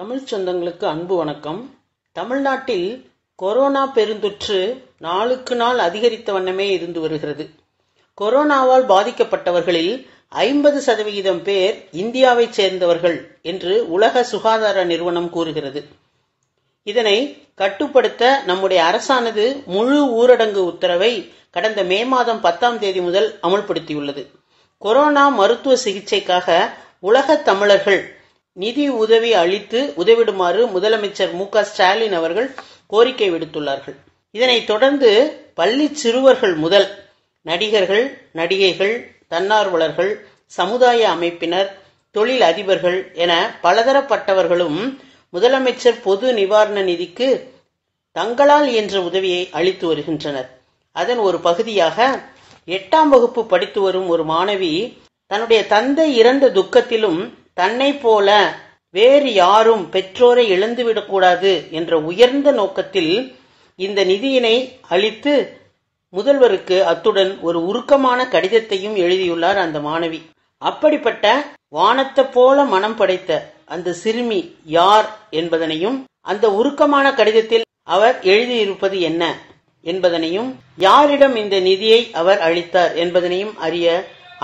தமிழ் சொந்தங்களுக்கு அன்பு வணக்கம் தமிழ்நாட்டில் கொரோனா பெருந்தொற்று நாளுக்கு நாள் அதிகரித்த வண்ணமே இருந்து வருகிறது கொரோனாவால் பாதிக்கப்பட்டவர்களில் ஐம்பது சதவிகிதம் பேர் இந்தியாவைச் சேர்ந்தவர்கள் என்று உலக சுகாதார நிறுவனம் கூறுகிறது இதனை கட்டுப்படுத்த நம்முடைய அரசானது முழு ஊரடங்கு உத்தரவை கடந்த மே மாதம் பத்தாம் தேதி முதல் அமுல்படுத்தியுள்ளது கொரோனா மருத்துவ சிகிச்சைக்காக உலக தமிழர்கள் நிதி உதவி அளித்து உதவிடுமாறு முதலமைச்சர் மு ஸ்டாலின் அவர்கள் கோரிக்கை விடுத்துள்ளார்கள் இதனைத் தொடர்ந்து பள்ளி சிறுவர்கள் முதல் நடிகர்கள் நடிகைகள் தன்னார்வலர்கள் சமுதாய அமைப்பினர் தொழில் அதிபர்கள் என பலதரப்பட்டவர்களும் முதலமைச்சர் பொது நிவாரண நிதிக்கு தங்களால் என்ற உதவியை அளித்து வருகின்றனர் அதன் ஒரு பகுதியாக எட்டாம் வகுப்பு படித்து வரும் ஒரு மாணவி தன்னுடைய தந்தை இறந்த துக்கத்திலும் தன்னை போல வேறு யாரும் பெற்றோரை இழந்துவிடக்கூடாது என்ற உயர்ந்த நோக்கத்தில் இந்த நிதியினை அளித்து முதல்வருக்கு அத்துடன் ஒரு உருக்கமான கடிதத்தையும் எழுதியுள்ளார் அந்த மாணவி அப்படிப்பட்ட வானத்தை போல மனம் படைத்த அந்த சிறுமி யார் என்பதனையும் அந்த உருக்கமான கடிதத்தில் அவர் எழுதியிருப்பது என்ன என்பதனையும் யாரிடம் இந்த நிதியை அவர் அளித்தார் என்பதனையும் அறிய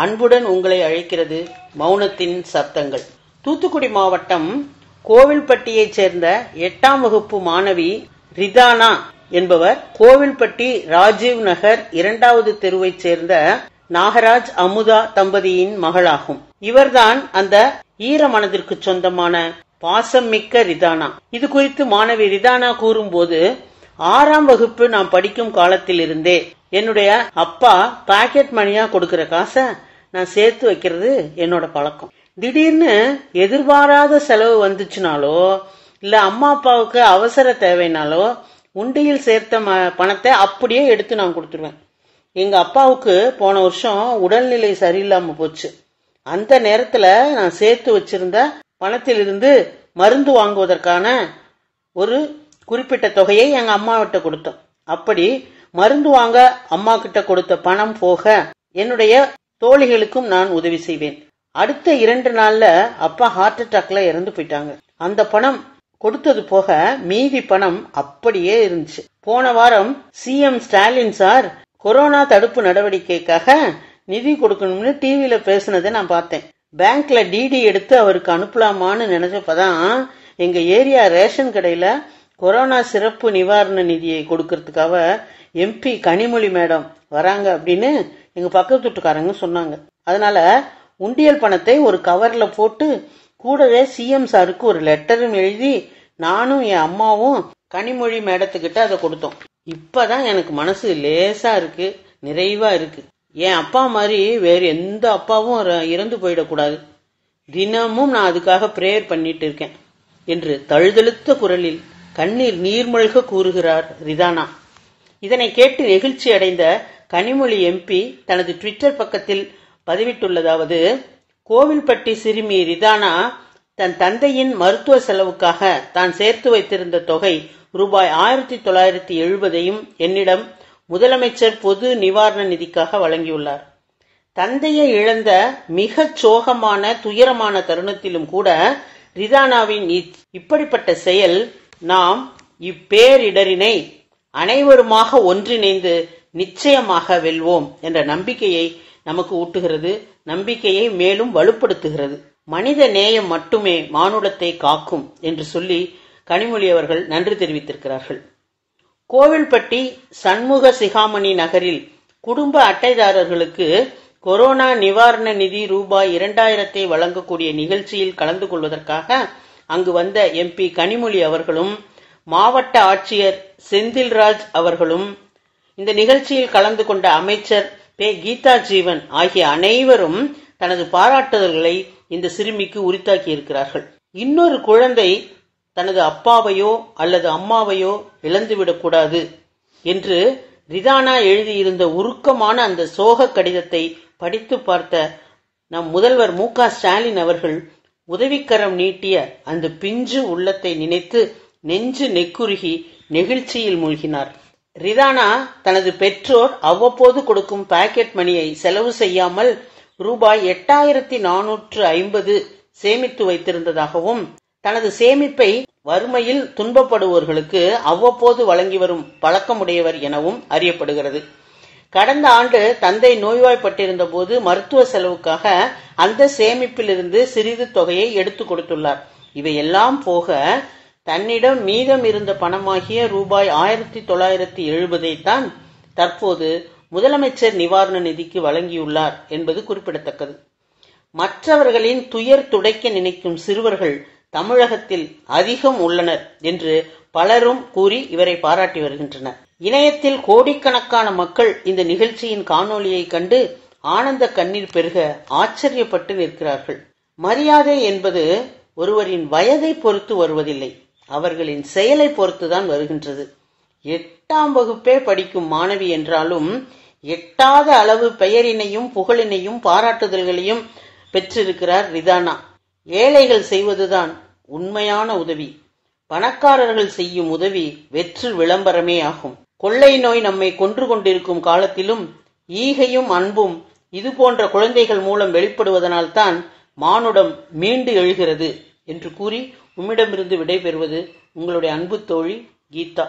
அன்புடன் உங்களை அழைக்கிறது மௌனத்தின் சத்தங்கள் தூத்துக்குடி மாவட்டம் கோவில்பட்டியைச் சேர்ந்த எட்டாம் வகுப்பு மாணவி ரிதானா என்பவர் கோவில்பட்டி ராஜீவ் நகர் இரண்டாவது தெருவைச் சேர்ந்த நாகராஜ் அமுதா தம்பதியின் மகளாகும் இவர்தான் அந்த ஈர மனதிற்கு சொந்தமான பாசம் மிக்க ரிதானா இது குறித்து மாணவி ரிதானா கூறும்போது ஆறாம் வகுப்பு நாம் படிக்கும் காலத்திலிருந்தே என்னுடைய அப்பா பாக்கெட் மணியா கொடுக்கற காசை நான் சேர்த்து வைக்கிறது என்னோட பழக்கம் திடீர்னு எதிர்பாராத செலவு வந்துச்சுனாலோ இல்ல அம்மா அப்பாவுக்கு அவசர தேவைனாலோ உண்டியில் சேர்த்த பணத்தை அப்படியே எடுத்து நான் கொடுத்துருவேன் எங்க அப்பாவுக்கு போன வருஷம் உடல்நிலை சரியில்லாம போச்சு அந்த நேரத்துல நான் சேர்த்து வச்சிருந்த பணத்திலிருந்து மருந்து வாங்குவதற்கான ஒரு குறிப்பிட்ட தொகையை எங்க அம்மாவிட்ட கொடுத்தோம் அப்படி மருந்து வாங்க அம்மா கிட்ட கொடுத்த பணம் போக என்னுடைய தோழிகளுக்கும் நான் உதவி செய்வேன் அடுத்த இரண்டு நாள்ல அப்பா ஹார்ட் அட்டாக்ல இறந்து போயிட்டாங்க அந்த பணம் கொடுத்தது போக மீதி பணம் அப்படியே இருந்துச்சு போன வாரம் சிஎம் ஸ்டாலின் சார் கொரோனா தடுப்பு நடவடிக்கைக்காக நிதி கொடுக்கணும்னு டிவியில பேசினதை நான் பார்த்தேன் பேங்க்ல டிடி எடுத்து அவருக்கு அனுப்பலாமான்னு நினைச்சப்பதான் எங்க ஏரியா ரேஷன் கடையில கொரோனா சிறப்பு நிவாரண நிதியை கொடுக்கறதுக்காக எம்பி கனிமொழி மேடம் வராங்க அப்படின்னு எங்கள் பக்கத்து வீட்டுக்காரங்க சொன்னாங்க அதனால உண்டியல் பணத்தை ஒரு கவரில் போட்டு கூடவே சிஎம் சாருக்கு ஒரு லெட்டரும் எழுதி நானும் என் அம்மாவும் கனிமொழி மேடத்துக்கிட்ட அதை கொடுத்தோம் இப்பதான் எனக்கு மனசு லேசா இருக்கு நிறைவா இருக்கு என் அப்பா மாதிரி வேறு எந்த அப்பாவும் இறந்து போயிடக்கூடாது தினமும் நான் அதுக்காக ப்ரேயர் பண்ணிட்டு இருக்கேன் என்று தழுதழுத்த குரலில் கண்ணீர் நீர்மழ்க கூறுகிறார் ரிதானா இதனை கேட்டு நெகிழ்ச்சி அடைந்த கனிமொழி எம்பி தனது ட்விட்டர் பக்கத்தில் பதிவிட்டுள்ளதாவது கோவில்பட்டி சிறுமி ரிதானா தன் தந்தையின் மருத்துவ செலவுக்காக தான் சேர்த்து வைத்திருந்த தொகை ரூபாய் ஆயிரத்தி தொள்ளாயிரத்தி எழுபதையும் என்னிடம் முதலமைச்சர் பொது நிவாரண நிதிக்காக வழங்கியுள்ளார் தந்தையை இழந்த மிக சோகமான துயரமான தருணத்திலும் கூட ரிதானாவின் இப்படிப்பட்ட செயல் நாம் இப்பேரிடரினை அனைவருமாக ஒன்றிணைந்து நிச்சயமாக வெல்வோம் என்ற நம்பிக்கையை நமக்கு ஊட்டுகிறது நம்பிக்கையை மேலும் வலுப்படுத்துகிறது மனித நேயம் மட்டுமே மானுடத்தை காக்கும் என்று சொல்லி கனிமொழி அவர்கள் நன்றி தெரிவித்திருக்கிறார்கள் கோவில்பட்டி சண்முக சிகாமணி நகரில் குடும்ப அட்டைதாரர்களுக்கு கொரோனா நிவாரண நிதி ரூபாய் இரண்டாயிரத்தை வழங்கக்கூடிய நிகழ்ச்சியில் கலந்து கொள்வதற்காக அங்கு வந்த எம்பி கனிமொழி அவர்களும் மாவட்ட ஆட்சியர் செந்தில்ராஜ் அவர்களும் இந்த நிகழ்ச்சியில் கலந்து கொண்ட அமைச்சர் பே கீதா ஜீவன் ஆகிய அனைவரும் தனது பாராட்டுதல்களை இந்த சிறுமிக்கு உரித்தாக்கி இருக்கிறார்கள் இன்னொரு குழந்தை தனது அப்பாவையோ அல்லது அம்மாவையோ இழந்துவிடக்கூடாது என்று ரிதானா எழுதியிருந்த உருக்கமான அந்த சோக கடிதத்தை படித்து பார்த்த நம் முதல்வர் மு ஸ்டாலின் அவர்கள் உதவிக்கரம் நீட்டிய அந்த பிஞ்சு உள்ளத்தை நினைத்து நெஞ்சு நெக்குருகி நெகிழ்ச்சியில் மூழ்கினார் ரிதானா தனது பெற்றோர் அவ்வப்போது கொடுக்கும் பாக்கெட் மணியை செலவு செய்யாமல் ரூபாய் எட்டாயிரத்தி நானூற்று ஐம்பது சேமித்து வைத்திருந்ததாகவும் தனது சேமிப்பை வறுமையில் துன்பப்படுவோர்களுக்கு அவ்வப்போது வழங்கி வரும் பழக்கமுடையவர் எனவும் அறியப்படுகிறது கடந்த ஆண்டு தந்தை நோய்வாய்ப்பட்டிருந்த போது மருத்துவ செலவுக்காக அந்த சேமிப்பிலிருந்து சிறிது தொகையை எடுத்து கொடுத்துள்ளார் இவையெல்லாம் போக தன்னிடம் மீதம் இருந்த பணமாகிய ரூபாய் ஆயிரத்தி தொள்ளாயிரத்தி எழுபதை தான் தற்போது முதலமைச்சர் நிவாரண நிதிக்கு வழங்கியுள்ளார் என்பது குறிப்பிடத்தக்கது மற்றவர்களின் துயர் துடைக்க நினைக்கும் சிறுவர்கள் தமிழகத்தில் அதிகம் உள்ளனர் என்று பலரும் கூறி இவரை பாராட்டி வருகின்றனர் இணையத்தில் கோடிக்கணக்கான மக்கள் இந்த நிகழ்ச்சியின் காணொலியை கண்டு ஆனந்த கண்ணீர் பெருக ஆச்சரியப்பட்டு நிற்கிறார்கள் மரியாதை என்பது ஒருவரின் வயதை பொறுத்து வருவதில்லை அவர்களின் செயலை பொறுத்துதான் வருகின்றது எட்டாம் வகுப்பே படிக்கும் மாணவி என்றாலும் எட்டாத அளவு பெயரினையும் புகழினையும் பாராட்டுதல்களையும் பெற்றிருக்கிறார் ரிதானா ஏழைகள் செய்வதுதான் உண்மையான உதவி பணக்காரர்கள் செய்யும் உதவி வெற்று விளம்பரமே ஆகும் கொள்ளை நோய் நம்மை கொன்று கொண்டிருக்கும் காலத்திலும் ஈகையும் அன்பும் இது போன்ற குழந்தைகள் மூலம் வெளிப்படுவதனால்தான் மானுடம் மீண்டு எழுகிறது என்று கூறி உம்மிடமிருந்து விடைபெறுவது உங்களுடைய அன்பு தோழி கீதா